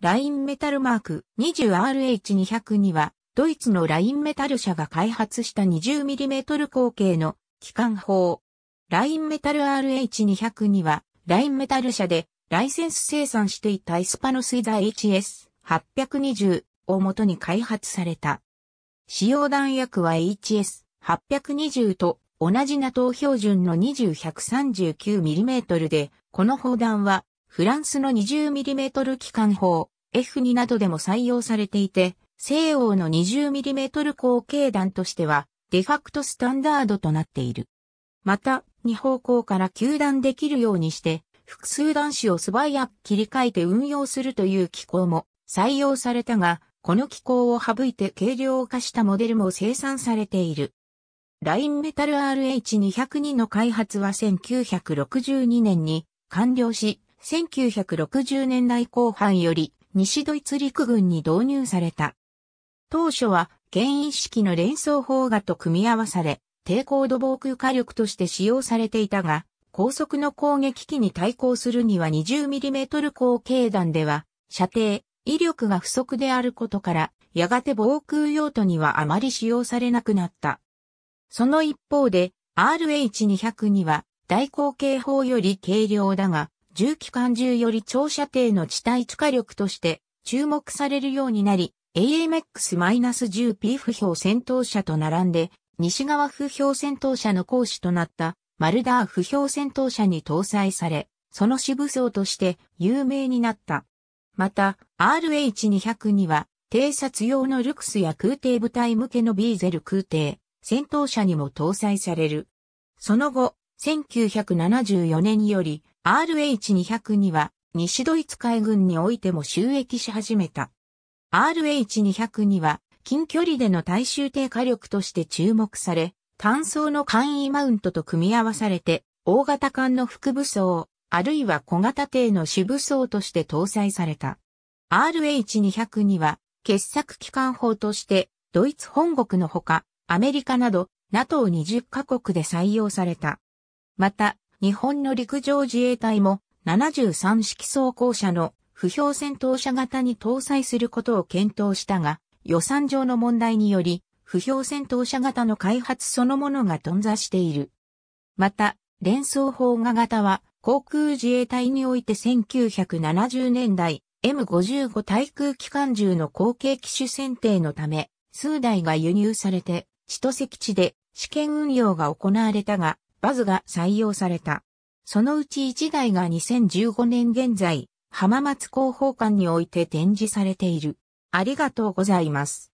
ラインメタルマーク 20RH200 には、ドイツのラインメタル社が開発した 20mm 口径の機関砲。ラインメタル RH200 には、ラインメタル社でライセンス生産していたイスパノスイザ HS820 を元に開発された。使用弾薬は HS820 と同じ NATO 標準の 2139mm で、この砲弾はフランスの 20mm 機関砲 F2 などでも採用されていて、西欧の 20mm 口径弾としてはデファクトスタンダードとなっている。また、2方向から球弾できるようにして、複数弾子を素早く切り替えて運用するという機構も採用されたが、この機構を省いて軽量化したモデルも生産されている。ラインメタル RH202 の開発は1962年に完了し、1960年代後半より西ドイツ陸軍に導入された。当初は原因式の連装砲画と組み合わされ、抵抗度防空火力として使用されていたが、高速の攻撃機に対抗するには 20mm 口径弾では、射程、威力が不足であることから、やがて防空用途にはあまり使用されなくなった。その一方で、RH200 には、大口径砲より軽量だが、重機関銃より長射程の地対地火力として注目されるようになり、AMX-10P 不評戦闘車と並んで、西側不評戦闘車の講師となったマルダー不評戦闘車に搭載され、その支部層として有名になった。また、RH200 には、偵察用のルクスや空挺部隊向けのビーゼル空挺、戦闘車にも搭載される。その後、1974年より r h 2 0には西ドイツ海軍においても収益し始めた。r h 2 0には近距離での大衆低火力として注目され、単装の簡易マウントと組み合わされて、大型艦の副武装、あるいは小型艇の主武装として搭載された。r h 2 0には、傑作機関砲として、ドイツ本国のほか、アメリカなど、NATO20 カ国で採用された。また、日本の陸上自衛隊も73式装甲車の不評戦闘車型に搭載することを検討したが、予算上の問題により、不評戦闘車型の開発そのものが頓挫している。また、連装砲画型は、航空自衛隊において1970年代、M55 対空機関銃の後継機種選定のため、数台が輸入されて、千歳石地で試験運用が行われたが、バズが採用された。そのうち1台が2015年現在、浜松広報館において展示されている。ありがとうございます。